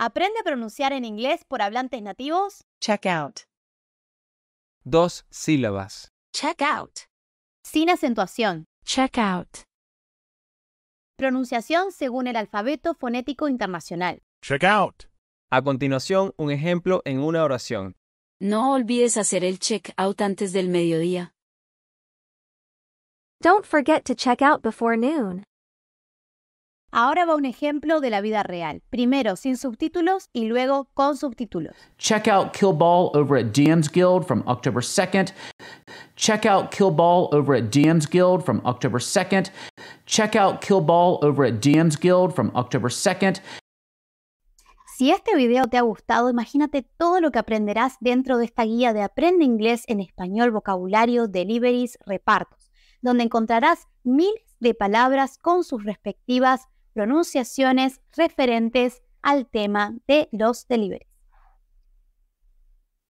Aprende a pronunciar en inglés por hablantes nativos. Check out. Dos sílabas. Check out. Sin acentuación. Check out. Pronunciación según el alfabeto fonético internacional. Check out. A continuación, un ejemplo en una oración. No olvides hacer el check out antes del mediodía. Don't forget to check out before noon. Ahora va un ejemplo de la vida real. Primero sin subtítulos y luego con subtítulos. Check out Kill Ball over at DM's Guild from October 2nd. Check out Kill Ball over at DM's Guild from October 2nd. Check out Kill Ball over at DM's Guild from October 2nd. Si este video te ha gustado, imagínate todo lo que aprenderás dentro de esta guía de Aprende Inglés en Español, Vocabulario, Deliveries, Repartos, donde encontrarás miles de palabras con sus respectivas pronunciaciones referentes al tema de los delivery.